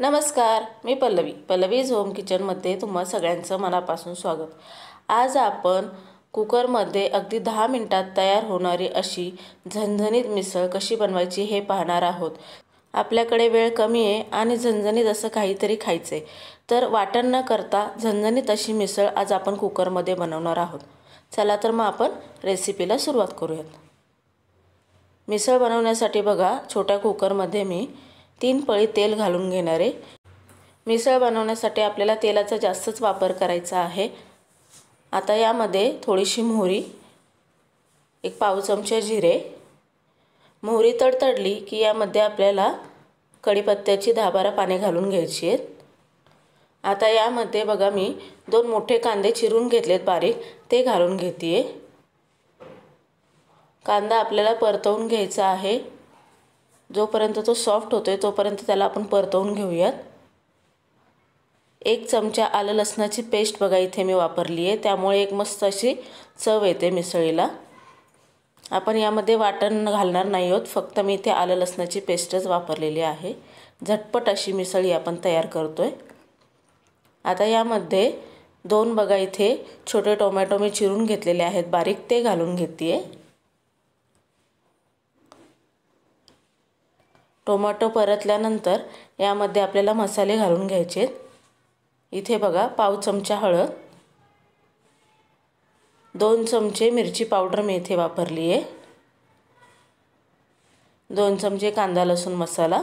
नमस्कार मी पल्लवी पल्लवीज होम किचनमध्ये तुम्हा सगळ्यांचं मनापासून स्वागत आज आपण कुकरमध्ये अगदी दहा मिनटात तयार होणारी अशी झणझणीत मिसळ कशी बनवायची हे पाहणार आहोत आपल्याकडे वेळ कमी आहे आणि झणझणीत असं काहीतरी खायचं आहे तर वाटण न करता झणझणीत अशी मिसळ आज आपण कुकरमध्ये बनवणार आहोत चला तर मग आपण रेसिपीला सुरुवात करूयात मिसळ बनवण्यासाठी बघा छोट्या कुकरमध्ये मी तीन पळी तेल घालून घेणार आहे मिसळ बनवण्यासाठी आपल्याला तेलाचा जास्तच वापर करायचा आहे आता यामध्ये थोडीशी मोहरी एक पाव चमचे जिरे मोहरी तडतडली की यामध्ये आपल्याला कढीपत्त्याची दहा बारा पाने घालून घ्यायची आहेत आता यामध्ये बघा मी दोन मोठे कांदे चिरून घेतलेत बारीक ते घालून घेते कांदा आपल्याला परतवून घ्यायचा आहे जोपर्यंत तो सॉफ्ट होतो आहे तोपर्यंत त्याला आपण परतवून घेऊयात एक चमचा आलं लसणाची पेस्ट बघा इथे मी वापरली आहे त्यामुळे एक मस्त अशी चव येते मिसळीला आपण यामध्ये वाटण घालणार नाही आहोत फक्त मी इथे आलं लसणाची पेस्टच वापरलेली आहे झटपट अशी मिसळी आपण तयार करतो आहे आता यामध्ये दोन बघा इथे छोटे टोमॅटो मी चिरून घेतलेले आहेत बारीक ते घालून घेते आहे टोमॅटो परतल्यानंतर यामध्ये आपल्याला मसाले घालून घ्यायचे इथे बघा पाव चमचा हळद दोन चमचे मिरची पावडर मी इथे वापरली आहे दोन चमचे कांदा लसूण मसाला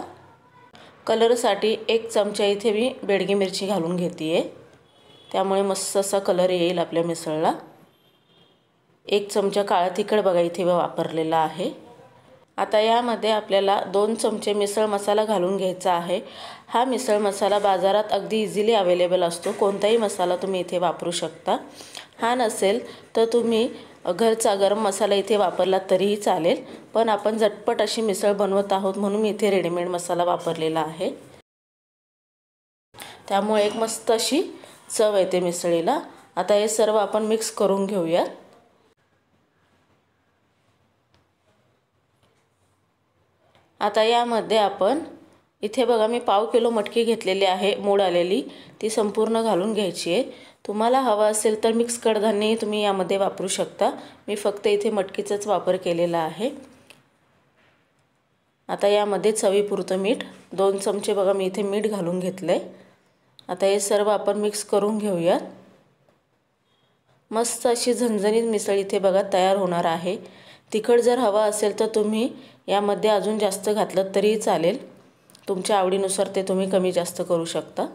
कलरसाठी एक चमचा इथे मी बेडगी मिरची घालून घेते आहे त्यामुळे मस्त असा कलर येईल आपल्या मिसळला एक चमचा काळा तिखट बघा इथे वापरलेला आहे आता यामध्ये आपल्याला दोन चमचे मिसळ मसाला घालून घ्यायचा आहे हा मिसळ मसाला बाजारात अगदी इझिली अवेलेबल असतो कोणताही मसाला तुम्ही इथे वापरू शकता हा नसेल तर तुम्ही घरचा गरम मसाला इथे वापरला तरीही चालेल पण आपण झटपट अशी मिसळ बनवत आहोत म्हणून मी इथे रेडीमेड मसाला वापरलेला आहे त्यामुळे एक मस्त अशी चव येते मिसळीला आता हे सर्व आपण मिक्स करून घेऊयात आता यामध्ये आपण इथे बघा मी पाव किलो मटकी घेतलेली आहे मोड आलेली ती संपूर्ण घालून घ्यायची आहे तुम्हाला हवा असेल तर मिक्स कडधान्यही तुम्ही यामध्ये वापरू शकता मी फक्त इथे मटकीचाच वापर केलेला आहे आता यामध्ये चवीपुरतं मीठ दोन चमचे बघा मी इथे मीठ घालून घेतलं आहे आता हे सर्व आपण मिक्स करून घेऊयात मस्त अशी झणझणीत मिसळ इथे बघा तयार होणार आहे तिखट जर हवा असेल तर तुम्ही यामध्ये अजून जास्त घातलं तरीही चालेल तुमच्या आवडीनुसार ते तुम्ही कमी जास्त करू शकता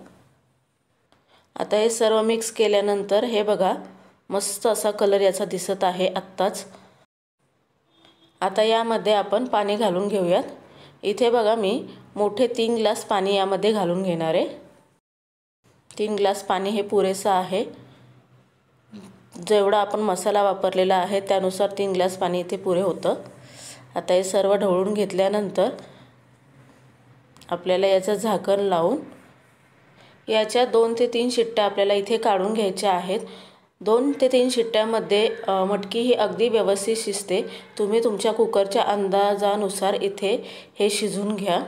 आता हे सर्व मिक्स केल्यानंतर हे बघा मस्त असा कलर याचा दिसत आहे आत्ताच आता यामध्ये आपण पाणी घालून घेऊयात इथे बघा मी मोठे तीन ग्लास पाणी यामध्ये घालून घेणार आहे तीन ग्लास पाणी हे पुरेसं आहे जेवढा आपण मसाला वापरलेला आहे त्यानुसार तीन ग्लास पाणी इथे पुरे होतं आता हे सर्व ढवळून घेतल्यानंतर आपल्याला याचं झाकण लावून याच्या दोन ते तीन शिट्ट्या आपल्याला इथे काढून घ्यायच्या आहेत दोन ते तीन शिट्ट्यामध्ये मटकी ही अगदी व्यवस्थित शिजते तुम्ही तुमच्या कुकरच्या अंदाजानुसार इथे हे शिजून घ्या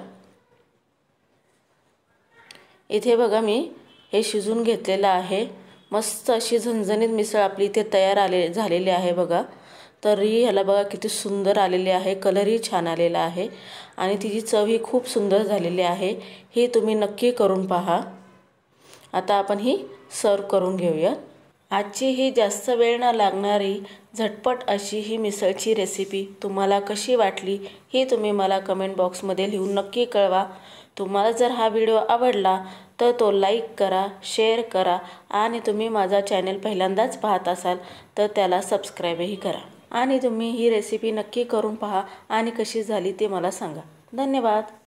इथे बघा मी हे शिजून घेतलेलं आहे मस्त अशी झणझणीत मिसळ आपली इथे तयार आले झालेली आहे बघा तरी ह्याला बघा किती सुंदर आलेली आहे कलरही छान आलेला आहे आणि तिची चवही खूप सुंदर झालेली आहे ही तुम्ही नक्की करून पहा आता आपण ही सर्व करून घेऊयात आजची ही जास्त वेळ न लागणारी झटपट अशी ही मिसळची रेसिपी तुम्हाला कशी वाटली ही तुम्ही मला कमेंट बॉक्समध्ये लिहून नक्की कळवा तुम्हाला जर हा व्हिडिओ आवडला तर तो लाईक करा शेअर करा आणि तुम्ही माझा चॅनल पहिल्यांदाच पाहत असाल तर त्याला सबस्क्राईबही करा आणि तुम्ही ही रेसिपी नक्की करून पहा आणि कशी झाली ते मला सांगा धन्यवाद